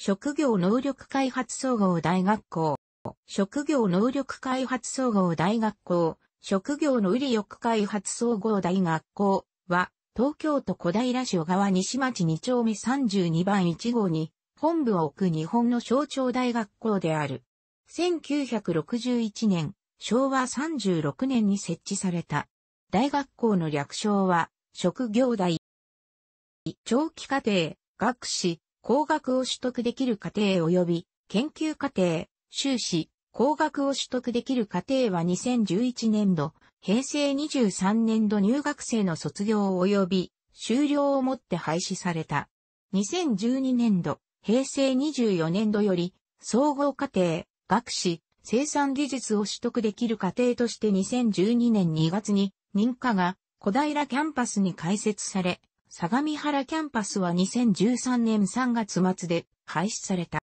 職業能力開発総合大学校、職業能力開発総合大学校、職業の売り欲開発総合大学校は、東京都小平市小川西町2丁目32番1号に、本部を置く日本の象徴大学校である。1961年、昭和36年に設置された。大学校の略称は、職業大。長期課程、学士、工学を取得できる過程及び研究過程、修士、工学を取得できる過程は2011年度、平成23年度入学生の卒業及び終了をもって廃止された。2012年度、平成24年度より、総合課程、学士、生産技術を取得できる過程として2012年2月に認可が小平キャンパスに開設され、相模原キャンパスは2013年3月末で廃止された。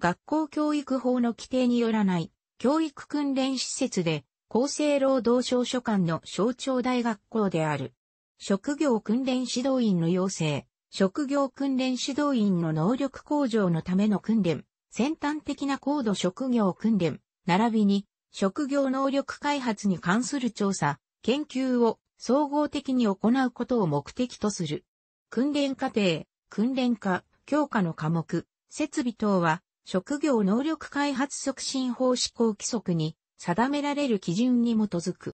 学校教育法の規定によらない教育訓練施設で厚生労働省所管の省庁大学校である。職業訓練指導員の養成、職業訓練指導員の能力向上のための訓練、先端的な高度職業訓練、並びに職業能力開発に関する調査、研究を総合的に行うことを目的とする。訓練課程、訓練課、強化の科目、設備等は、職業能力開発促進法施行規則に定められる基準に基づく。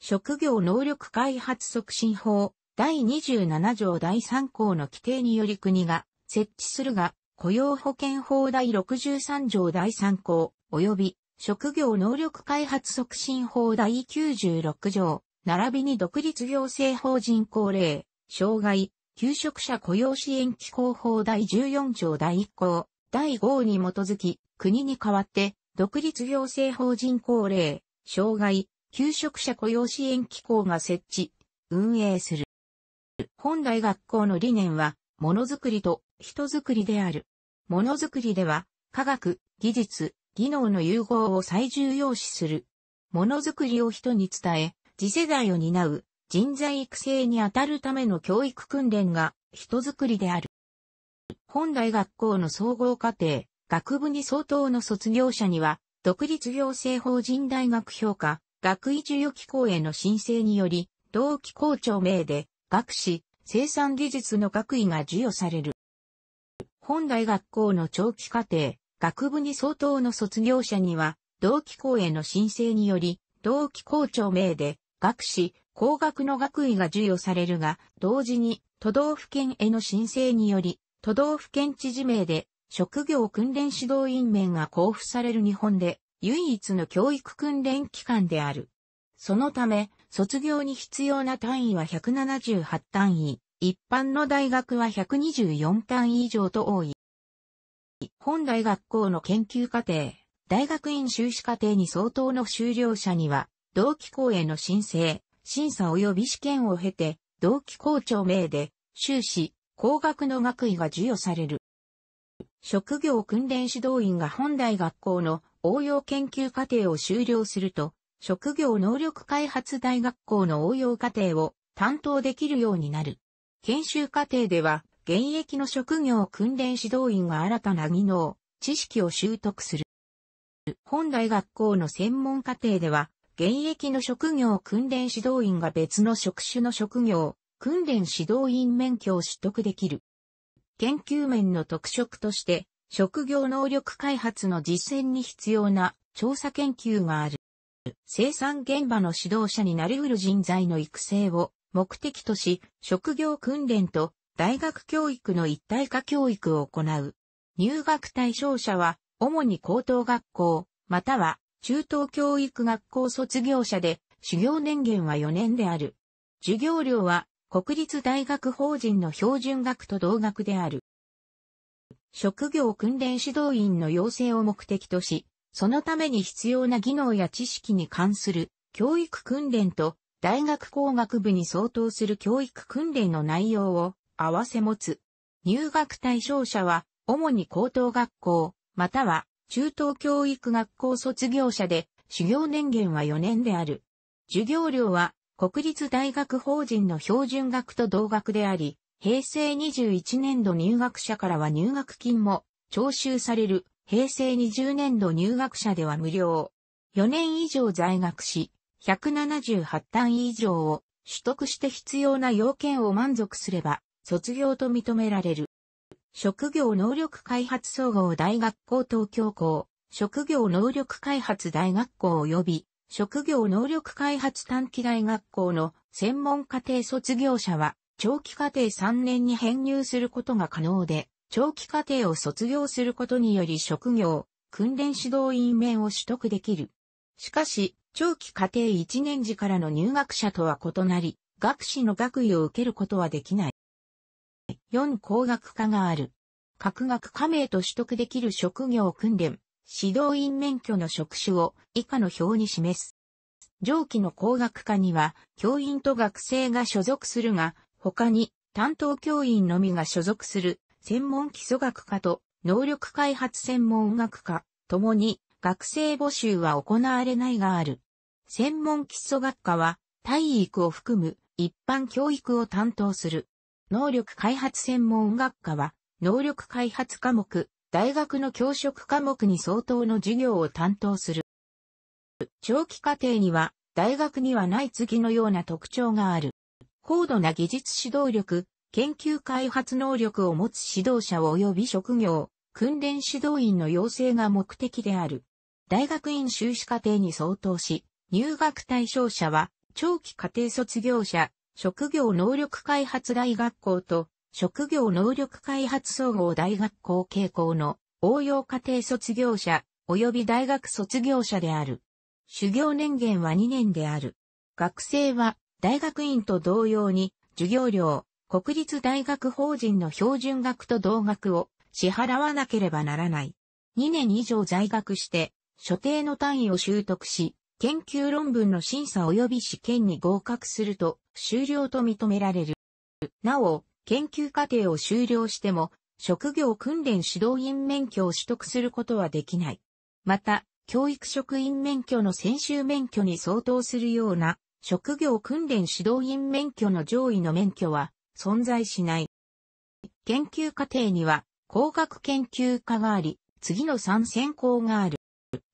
職業能力開発促進法第27条第3項の規定により国が設置するが、雇用保険法第63条第3項及び職業能力開発促進法第96条並びに独立行政法人高齢、障害、求職者雇用支援機構法第14条第1項、第5に基づき、国に代わって、独立行政法人高齢、障害、求職者雇用支援機構が設置、運営する。本大学校の理念は、ものづくりと人づくりである。ものづくりでは、科学、技術、技能の融合を最重要視する。ものづくりを人に伝え、次世代を担う人材育成にあたるための教育訓練が人づくりである。本大学校の総合課程、学部に相当の卒業者には、独立行政法人大学評価、学位授与機構への申請により、同期校長名で、学士、生産技術の学位が授与される。本大学校の長期課程、学部に相当の卒業者には、同期校への申請により、同期校長名で、学士、工学の学位が授与されるが、同時に都道府県への申請により、都道府県知事名で職業訓練指導員名が交付される日本で唯一の教育訓練機関である。そのため、卒業に必要な単位は178単位、一般の大学は124単位以上と多い。本大学校の研究課程、大学院修士課程に相当の修了者には、同期校への申請、審査及び試験を経て、同期校長名で、修士、工学の学位が授与される。職業訓練指導員が本大学校の応用研究課程を修了すると、職業能力開発大学校の応用課程を担当できるようになる。研修課程では、現役の職業訓練指導員が新たな技能、知識を習得する。本大学校の専門課程では、現役の職業訓練指導員が別の職種の職業、訓練指導員免許を取得できる。研究面の特色として、職業能力開発の実践に必要な調査研究がある。生産現場の指導者になり得る人材の育成を目的とし、職業訓練と大学教育の一体化教育を行う。入学対象者は、主に高等学校、または中等教育学校卒業者で、修行年限は4年である。授業料は、国立大学法人の標準学と同学である。職業訓練指導員の養成を目的とし、そのために必要な技能や知識に関する教育訓練と大学工学部に相当する教育訓練の内容を合わせ持つ。入学対象者は主に高等学校、または中等教育学校卒業者で、修行年限は4年である。授業料は、国立大学法人の標準学と同学であり、平成21年度入学者からは入学金も徴収される、平成20年度入学者では無料。4年以上在学し、178単位以上を取得して必要な要件を満足すれば、卒業と認められる。職業能力開発総合大学校東京校、職業能力開発大学校及び、職業能力開発短期大学校の専門課程卒業者は、長期課程3年に編入することが可能で、長期課程を卒業することにより職業、訓練指導員面を取得できる。しかし、長期課程1年時からの入学者とは異なり、学士の学位を受けることはできない。4工学科がある。各学科名と取得できる職業訓練、指導員免許の職種を以下の表に示す。上記の工学科には教員と学生が所属するが、他に担当教員のみが所属する専門基礎学科と能力開発専門学科、ともに学生募集は行われないがある。専門基礎学科は体育を含む一般教育を担当する。能力開発専門学科は、能力開発科目、大学の教職科目に相当の授業を担当する。長期課程には、大学にはない次のような特徴がある。高度な技術指導力、研究開発能力を持つ指導者及び職業、訓練指導員の養成が目的である。大学院修士課程に相当し、入学対象者は、長期課程卒業者、職業能力開発大学校と職業能力開発総合大学校傾向の応用課程卒業者及び大学卒業者である。修行年限は2年である。学生は大学院と同様に授業料、国立大学法人の標準額と同額を支払わなければならない。2年以上在学して、所定の単位を習得し、研究論文の審査及び試験に合格すると終了と認められる。なお、研究課程を終了しても、職業訓練指導員免許を取得することはできない。また、教育職員免許の専修免許に相当するような、職業訓練指導員免許の上位の免許は存在しない。研究課程には工学研究科があり、次の3選考がある。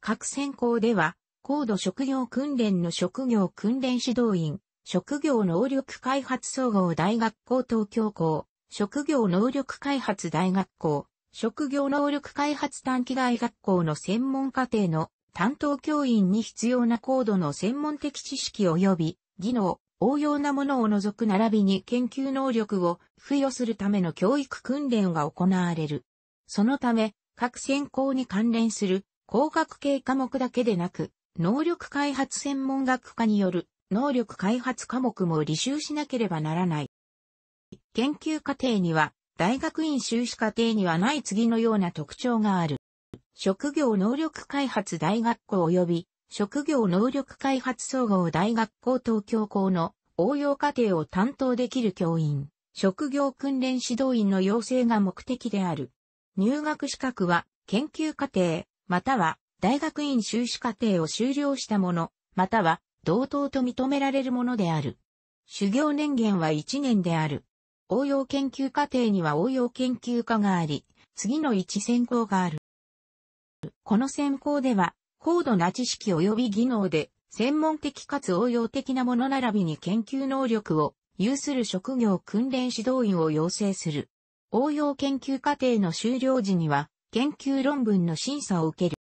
各選考では、高度職業訓練の職業訓練指導員、職業能力開発総合大学校東京校、職業能力開発大学校、職業能力開発短期大学校の専門課程の担当教員に必要な高度の専門的知識及び技能、応用なものを除く並びに研究能力を付与するための教育訓練が行われる。そのため、各専攻に関連する工学系科目だけでなく、能力開発専門学科による能力開発科目も履修しなければならない。研究課程には、大学院修士課程にはない次のような特徴がある。職業能力開発大学校及び職業能力開発総合大学校東京校の応用課程を担当できる教員、職業訓練指導員の養成が目的である。入学資格は研究課程、または大学院修士課程を修了した者、または同等と認められるものである。修行年限は1年である。応用研究課程には応用研究科があり、次の1専攻がある。この専攻では、高度な知識及び技能で、専門的かつ応用的なもの並びに研究能力を有する職業訓練指導員を養成する。応用研究課程の修了時には、研究論文の審査を受ける。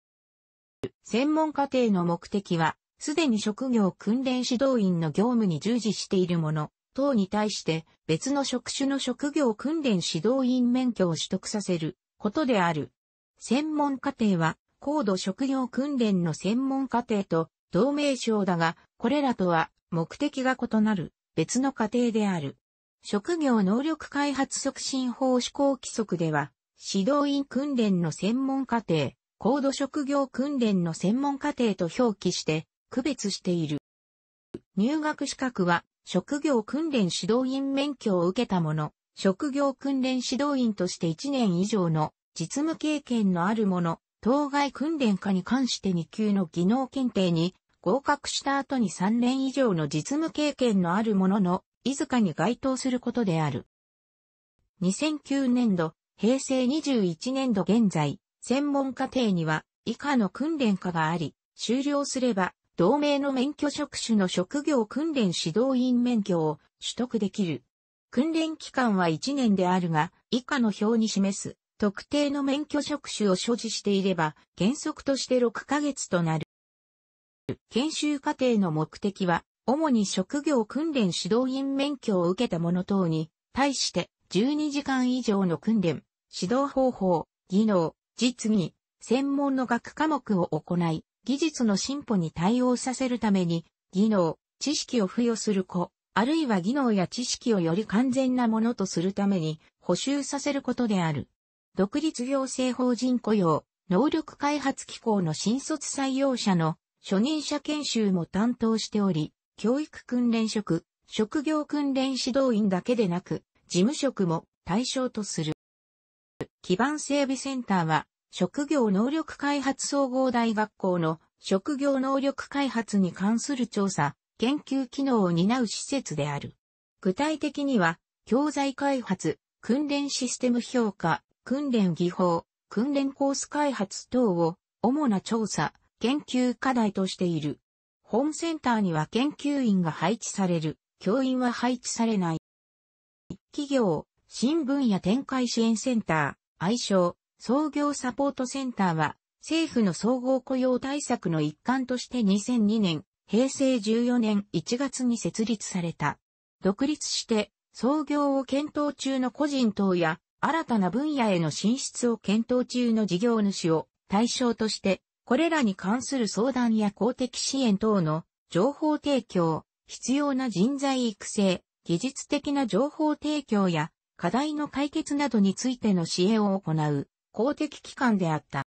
専門課程の目的は、すでに職業訓練指導員の業務に従事している者、等に対して別の職種の職業訓練指導員免許を取得させることである。専門課程は、高度職業訓練の専門課程と同名称だが、これらとは目的が異なる別の家程である。職業能力開発促進法施行規則では、指導員訓練の専門課程、高度職業訓練の専門課程と表記して区別している。入学資格は職業訓練指導員免許を受けた者、職業訓練指導員として1年以上の実務経験のある者、当該訓練科に関して2級の技能検定に合格した後に3年以上の実務経験のある者のいずかに該当することである。2009年度、平成21年度現在、専門課程には以下の訓練科があり、終了すれば同盟の免許職種の職業訓練指導員免許を取得できる。訓練期間は1年であるが、以下の表に示す特定の免許職種を所持していれば原則として6ヶ月となる。研修課程の目的は、主に職業訓練指導員免許を受けた者等に、対して12時間以上の訓練、指導方法、技能、実技、専門の学科目を行い、技術の進歩に対応させるために、技能、知識を付与する子、あるいは技能や知識をより完全なものとするために補修させることである。独立行政法人雇用、能力開発機構の新卒採用者の初任者研修も担当しており、教育訓練職、職業訓練指導員だけでなく、事務職も対象とする。基盤整備センターは、職業能力開発総合大学校の職業能力開発に関する調査、研究機能を担う施設である。具体的には、教材開発、訓練システム評価、訓練技法、訓練コース開発等を主な調査、研究課題としている。本センターには研究員が配置される。教員は配置されない。企業、新分野展開支援センター、愛称、創業サポートセンターは、政府の総合雇用対策の一環として2002年、平成14年1月に設立された。独立して、創業を検討中の個人等や、新たな分野への進出を検討中の事業主を対象として、これらに関する相談や公的支援等の情報提供、必要な人材育成、技術的な情報提供や課題の解決などについての支援を行う公的機関であった。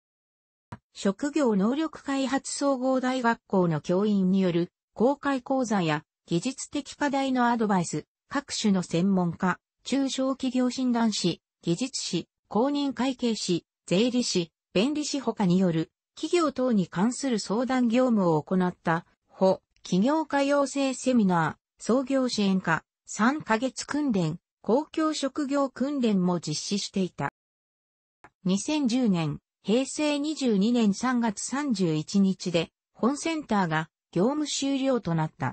職業能力開発総合大学校の教員による公開講座や技術的課題のアドバイス、各種の専門家、中小企業診断士、技術士、公認会計士、税理士、弁理士他による企業等に関する相談業務を行ったほ、企業家養成セミナー、創業支援課、3ヶ月訓練、公共職業訓練も実施していた。2010年、平成22年3月31日で、本センターが業務終了となった。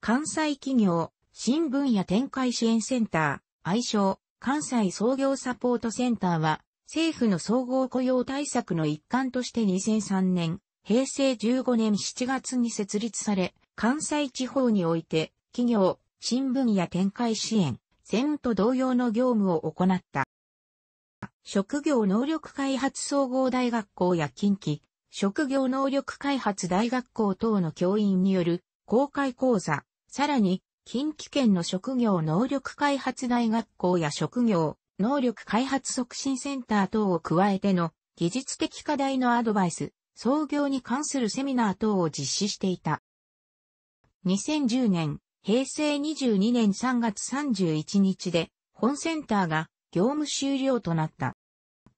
関西企業、新分野展開支援センター、愛称、関西創業サポートセンターは、政府の総合雇用対策の一環として2003年、平成15年7月に設立され、関西地方において、企業、新分野展開支援、専務と同様の業務を行った。職業能力開発総合大学校や近畿、職業能力開発大学校等の教員による公開講座、さらに、近畿圏の職業能力開発大学校や職業能力開発促進センター等を加えての技術的課題のアドバイス、創業に関するセミナー等を実施していた。2010年、平成22年3月31日で、本センターが業務終了となった。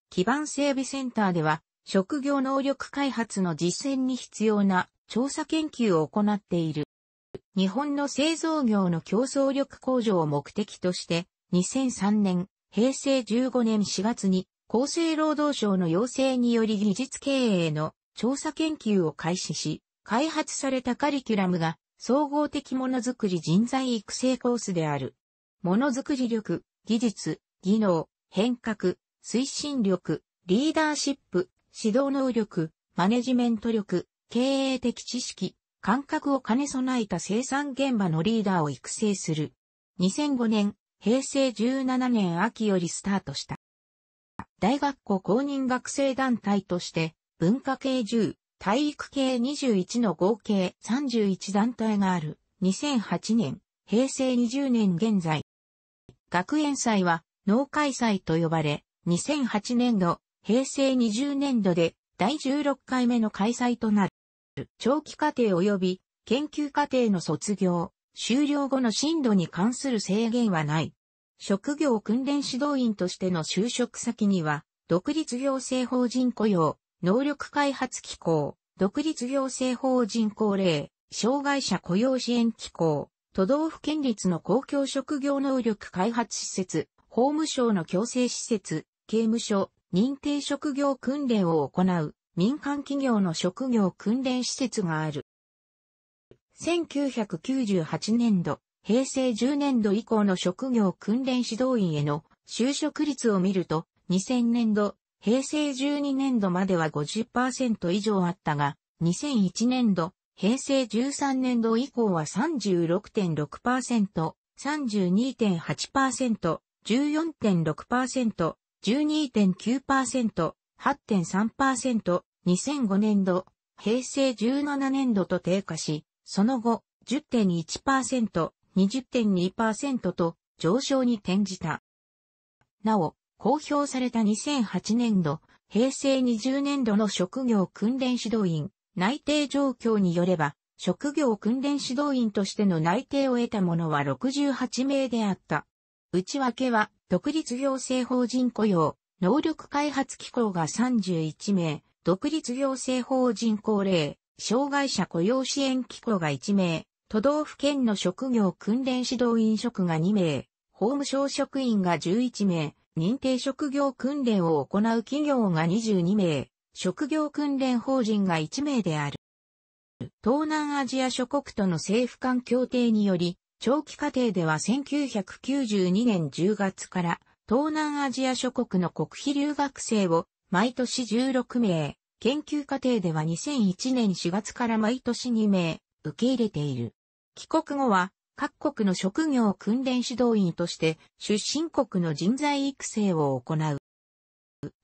基盤整備センターでは、職業能力開発の実践に必要な調査研究を行っている。日本の製造業の競争力向上を目的として、2003年、平成15年4月に、厚生労働省の要請により技術経営の調査研究を開始し、開発されたカリキュラムが総合的ものづくり人材育成コースである。ものづくり力、技術、技能、変革、推進力、リーダーシップ、指導能力、マネジメント力、経営的知識、感覚を兼ね備えた生産現場のリーダーを育成する。2005年、平成17年秋よりスタートした。大学校公認学生団体として、文化系10、体育系21の合計31団体がある。2008年、平成20年現在。学園祭は、農会祭と呼ばれ、2008年度、平成20年度で第16回目の開催となる。長期課程及び研究課程の卒業、終了後の進度に関する制限はない。職業訓練指導員としての就職先には、独立行政法人雇用、能力開発機構、独立行政法人高齢、障害者雇用支援機構、都道府県立の公共職業能力開発施設、法務省の強制施設、刑務所、認定職業訓練を行う民間企業の職業訓練施設がある。1998年度、平成10年度以降の職業訓練指導員への就職率を見ると、2000年度、平成12年度までは50%以上あったが、2001年度、平成13年度以降は36.6%、32.8%、14.6%、12.9%、8.3%、2005年度、平成17年度と低下し、その後、10.1%、20.2%と上昇に転じた。なお、公表された2008年度、平成20年度の職業訓練指導員、内定状況によれば、職業訓練指導員としての内定を得た者は68名であった。内訳は、独立行政法人雇用、能力開発機構が31名、独立行政法人高齢、障害者雇用支援機構が1名、都道府県の職業訓練指導員職が2名、法務省職員が11名、認定職業訓練を行う企業が22名、職業訓練法人が1名である。東南アジア諸国との政府間協定により、長期課程では1992年10月から東南アジア諸国の国費留学生を毎年16名、研究課程では2001年4月から毎年2名受け入れている。帰国後は各国の職業訓練指導員として出身国の人材育成を行う。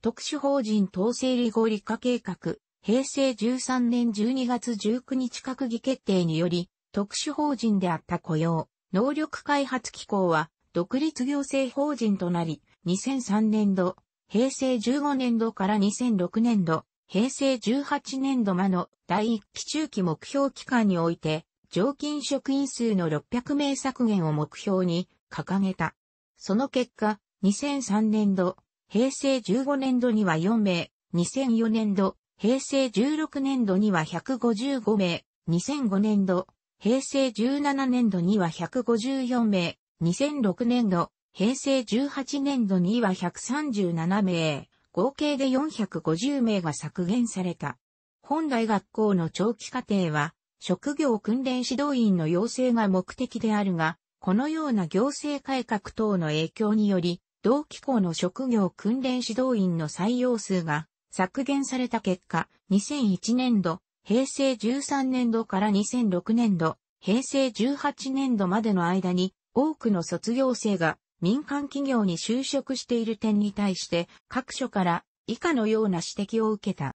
特殊法人統制理合理化計画、平成13年12月19日閣議決定により、特殊法人であった雇用、能力開発機構は独立行政法人となり、2003年度、平成15年度から2006年度、平成18年度まの第1期中期目標期間において、常勤職員数の600名削減を目標に掲げた。その結果、2003年度、平成15年度には4名、2004年度、平成16年度には155名、2005年度、平成17年度には154名、2006年度、平成18年度には137名、合計で450名が削減された。本来学校の長期課程は、職業訓練指導員の養成が目的であるが、このような行政改革等の影響により、同機構の職業訓練指導員の採用数が削減された結果、2001年度、平成13年度から2006年度、平成18年度までの間に多くの卒業生が民間企業に就職している点に対して各所から以下のような指摘を受けた。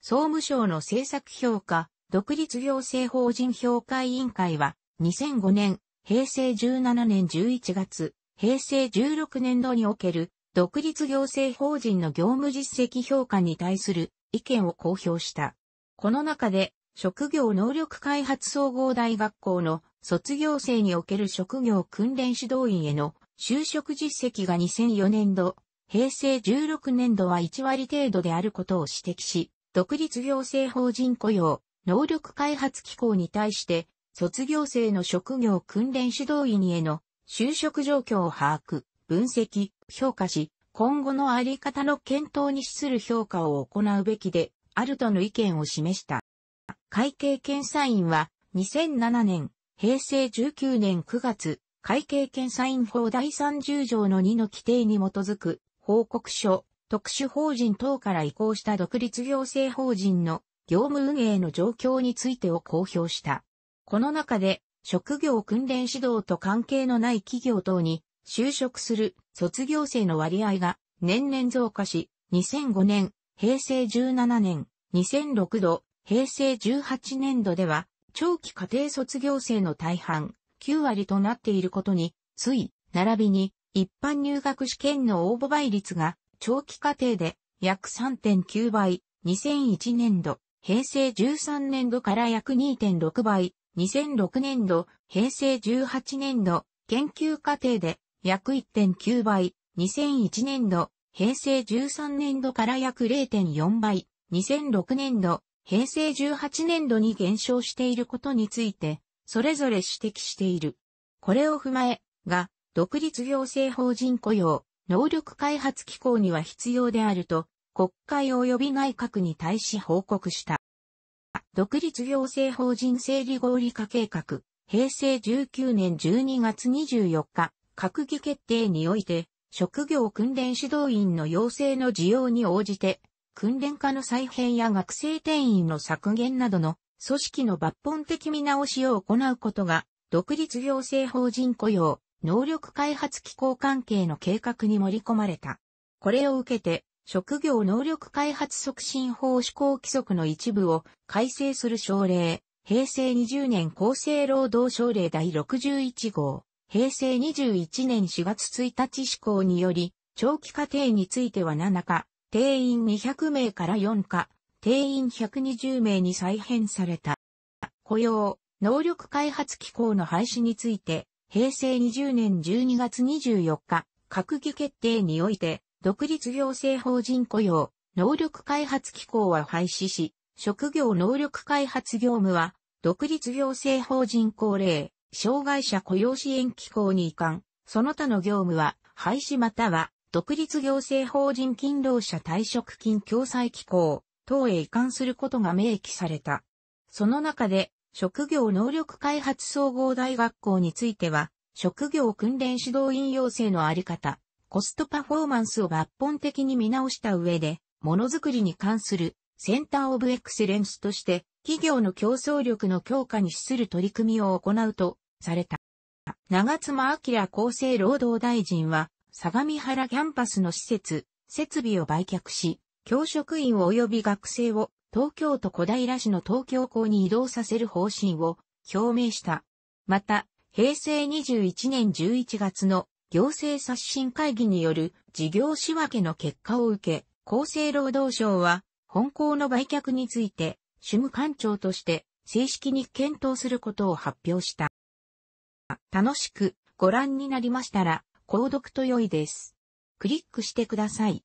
総務省の政策評価独立行政法人評価委員会は、2005年、平成17年11月、平成16年度における、独立行政法人の業務実績評価に対する意見を公表した。この中で、職業能力開発総合大学校の卒業生における職業訓練指導員への就職実績が2004年度、平成16年度は1割程度であることを指摘し、独立行政法人雇用、能力開発機構に対して、卒業生の職業訓練指導員への就職状況を把握、分析、評価し、今後のあり方の検討に資する評価を行うべきで、あるとの意見を示した。会計検査院は、2007年、平成19年9月、会計検査院法第30条の2の規定に基づく、報告書、特殊法人等から移行した独立行政法人の業務運営の状況についてを公表した。この中で、職業訓練指導と関係のない企業等に就職する卒業生の割合が年々増加し、2005年、平成17年、2006度、平成18年度では、長期家庭卒業生の大半、9割となっていることに、つい、並びに、一般入学試験の応募倍率が、長期家庭で約3.9倍、2001年度、平成13年度から約2.6倍、2006年度、平成18年度、研究過程で約1.9倍、2001年度、平成13年度から約0.4倍、2006年度、平成18年度に減少していることについて、それぞれ指摘している。これを踏まえ、が、独立行政法人雇用、能力開発機構には必要であると国会及び内閣に対し報告した。独立行政法人整理合理化計画、平成19年12月24日、閣議決定において、職業訓練指導員の要請の需要に応じて、訓練科の再編や学生定員の削減などの組織の抜本的見直しを行うことが、独立行政法人雇用、能力開発機構関係の計画に盛り込まれた。これを受けて、職業能力開発促進法施行規則の一部を改正する省令、平成20年厚生労働省令第61号、平成21年4月1日施行により、長期課程については7課、定員200名から4課、定員120名に再編された。雇用、能力開発機構の廃止について、平成20年12月24日、閣議決定において、独立行政法人雇用、能力開発機構は廃止し、職業能力開発業務は、独立行政法人高齢、障害者雇用支援機構に移管、その他の業務は、廃止または、独立行政法人勤労者退職金共済機構、等へ移管することが明記された。その中で、職業能力開発総合大学校については、職業訓練指導員要請のあり方、コストパフォーマンスを抜本的に見直した上で、ものづくりに関するセンターオブエクセレンスとして、企業の競争力の強化に資する取り組みを行うとされた。長妻明厚生労働大臣は、相模原キャンパスの施設、設備を売却し、教職員及び学生を東京都小平市の東京校に移動させる方針を表明した。また、平成21年11月の行政刷新会議による事業仕分けの結果を受け、厚生労働省は、本校の売却について、主務官庁として正式に検討することを発表した。楽しくご覧になりましたら、購読と良いです。クリックしてください。